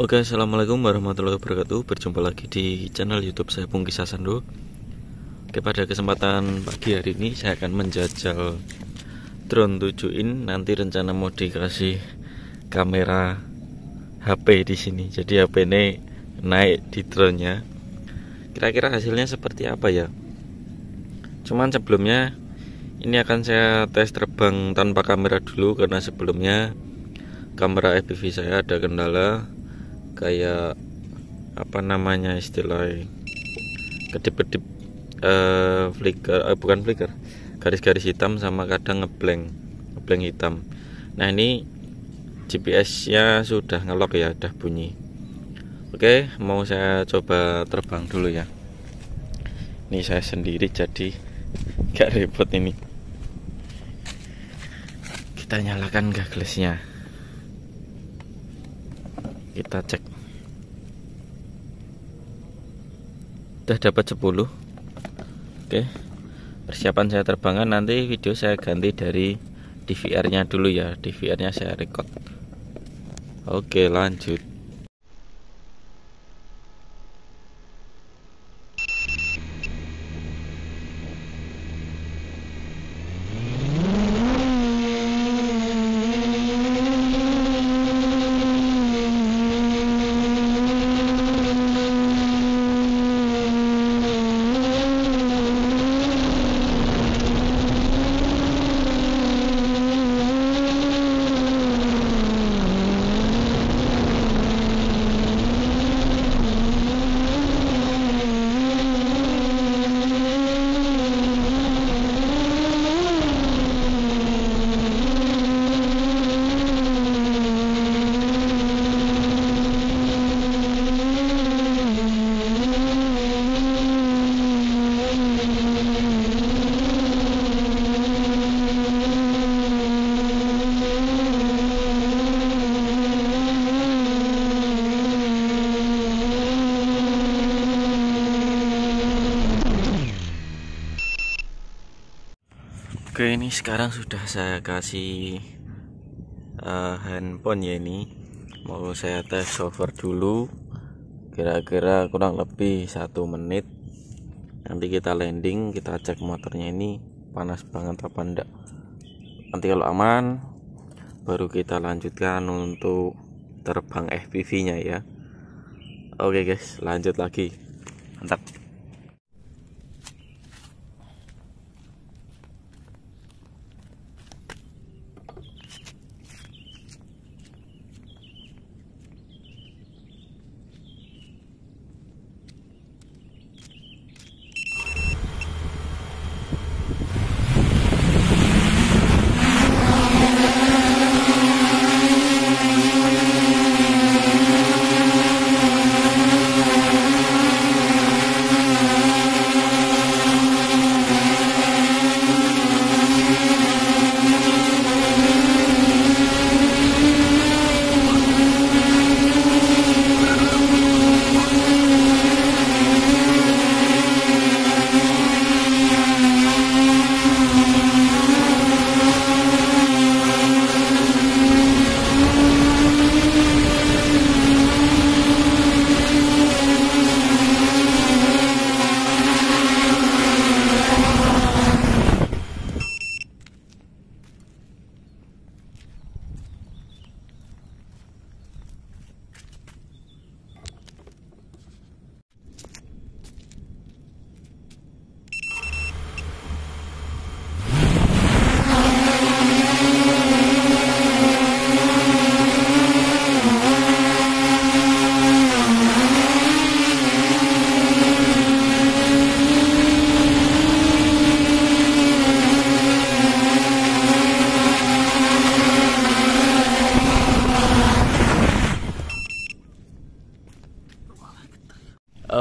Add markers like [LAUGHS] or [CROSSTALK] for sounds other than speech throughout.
Oke, assalamualaikum warahmatullahi wabarakatuh. Berjumpa lagi di channel YouTube saya Pungki Sasando. Oke, pada kesempatan pagi hari ini saya akan menjajal drone 7 in. Nanti rencana mau dikasih kamera HP di sini. Jadi HP ini naik di drone-nya. Kira-kira hasilnya seperti apa ya? Cuman sebelumnya ini akan saya tes terbang tanpa kamera dulu karena sebelumnya kamera FPV saya ada kendala kayak apa namanya istilah kedip-kedip uh, flicker uh, bukan flicker garis-garis hitam sama kadang ngeblank ngeblank hitam nah ini GPS nya sudah ngelok ya udah bunyi oke mau saya coba terbang dulu ya ini saya sendiri jadi [LAUGHS] gak repot ini kita nyalakan gaglesnya kita cek udah dapat 10 oke persiapan saya terbangan nanti video saya ganti dari DVR nya dulu ya DVR nya saya record oke lanjut ini sekarang sudah saya kasih uh, handphone ya ini mau saya tes software dulu kira-kira kurang lebih satu menit nanti kita landing kita cek motornya ini panas banget apa enggak nanti kalau aman baru kita lanjutkan untuk terbang FPV nya ya oke guys lanjut lagi mantap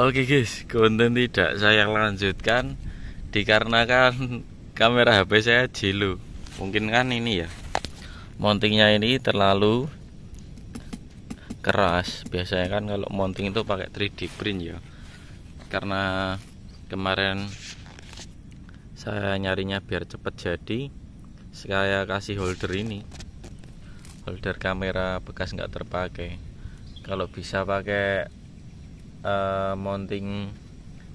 Oke guys, konten tidak saya lanjutkan dikarenakan kamera HP saya jilu. Mungkin kan ini ya. Mountingnya ini terlalu keras. Biasanya kan kalau mounting itu pakai 3D print ya. Karena kemarin saya nyarinya biar cepat jadi, saya kasih holder ini. Holder kamera bekas nggak terpakai. Kalau bisa pakai uh, mounting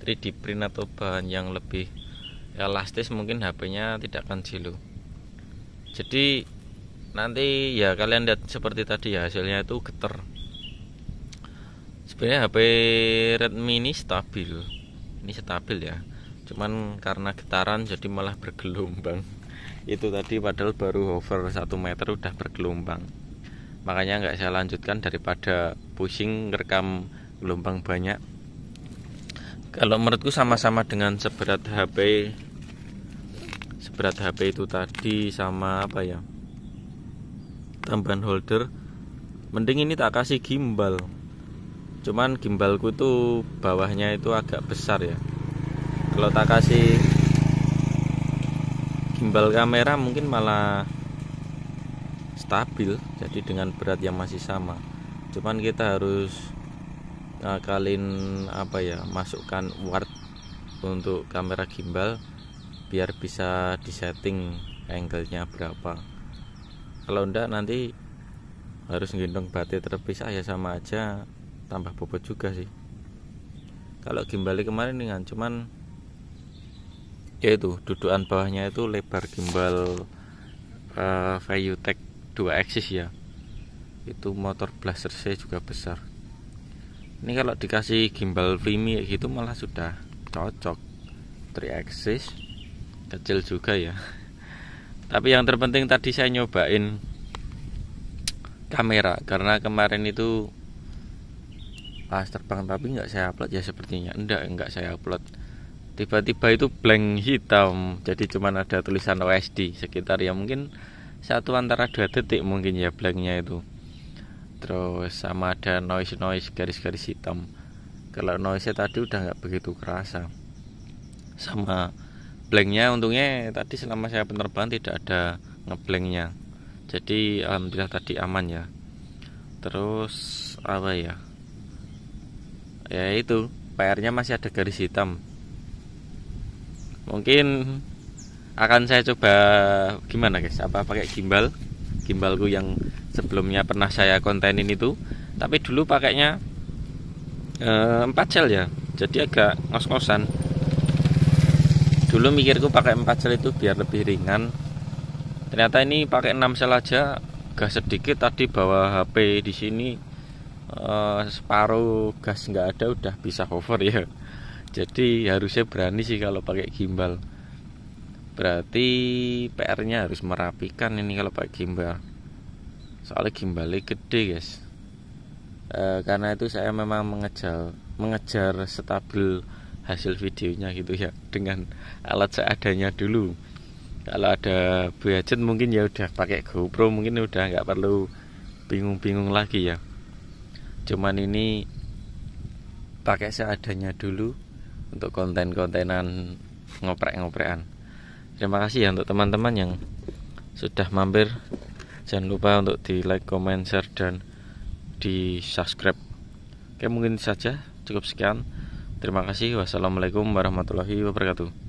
3D print atau bahan yang lebih elastis mungkin HP-nya tidak akan silu jadi nanti ya kalian lihat seperti tadi ya hasilnya itu geter sebenarnya HP Redmi ini stabil ini stabil ya cuman karena getaran jadi malah bergelombang [LAUGHS] itu tadi padahal baru hover 1 meter udah bergelombang makanya nggak saya lanjutkan daripada pusing rekam gelombang banyak kalau menurutku sama-sama dengan seberat HP seberat HP itu tadi sama apa ya tambahan holder mending ini tak kasih gimbal cuman gimbalku tuh bawahnya itu agak besar ya kalau tak kasih gimbal kamera mungkin malah stabil jadi dengan berat yang masih sama cuman kita harus uh, kalian apa ya masukkan ward untuk kamera gimbal biar bisa disetting angle-nya berapa kalau ndak nanti harus gendong baterai terpisah ya sama aja tambah bobot juga sih kalau gimbal kemarin dengan cuman yaitu dudukan bawahnya itu lebar gimbal uh, eh, Vayutech 2 axis ya itu motor blaster saya juga besar ini kalau dikasih gimbal Vimi gitu malah sudah cocok 3 axis kecil juga ya [LAUGHS] tapi yang terpenting tadi saya nyobain kamera karena kemarin itu pas terbang tapi nggak saya upload ya sepertinya enggak enggak saya upload tiba-tiba itu blank hitam jadi cuman ada tulisan OSD sekitar ya mungkin satu antara dua detik mungkin ya blanknya itu terus sama ada noise noise garis-garis hitam kalau noise tadi udah nggak begitu kerasa sama blanknya untungnya tadi selama saya penerbang tidak ada ngeblanknya jadi alhamdulillah tadi aman ya terus apa ya ya itu PR-nya masih ada garis hitam mungkin akan saya coba gimana guys apa pakai gimbal gimbalku yang sebelumnya pernah saya kontenin itu tapi dulu pakainya eh, empat cell ya jadi agak ngos-ngosan dulu mikirku pakai empat cell itu biar lebih ringan ternyata ini pakai 6 sel aja gas sedikit tadi bawa HP di sini eh, separuh gas nggak ada udah bisa hover ya jadi harusnya berani sih kalau pakai gimbal berarti PR-nya harus merapikan ini kalau pakai gimbal soalnya gimbalnya gede guys e, karena itu saya memang mengejar mengejar stabil hasil videonya gitu ya dengan alat seadanya dulu kalau ada budget mungkin ya udah pakai GoPro mungkin udah nggak perlu bingung-bingung lagi ya cuman ini pakai seadanya dulu untuk konten-kontenan ngoprek-ngoprekan terima kasih ya untuk teman-teman yang sudah mampir jangan lupa untuk di like comment share dan di subscribe oke mungkin saja cukup sekian terima kasih wassalamualaikum warahmatullahi wabarakatuh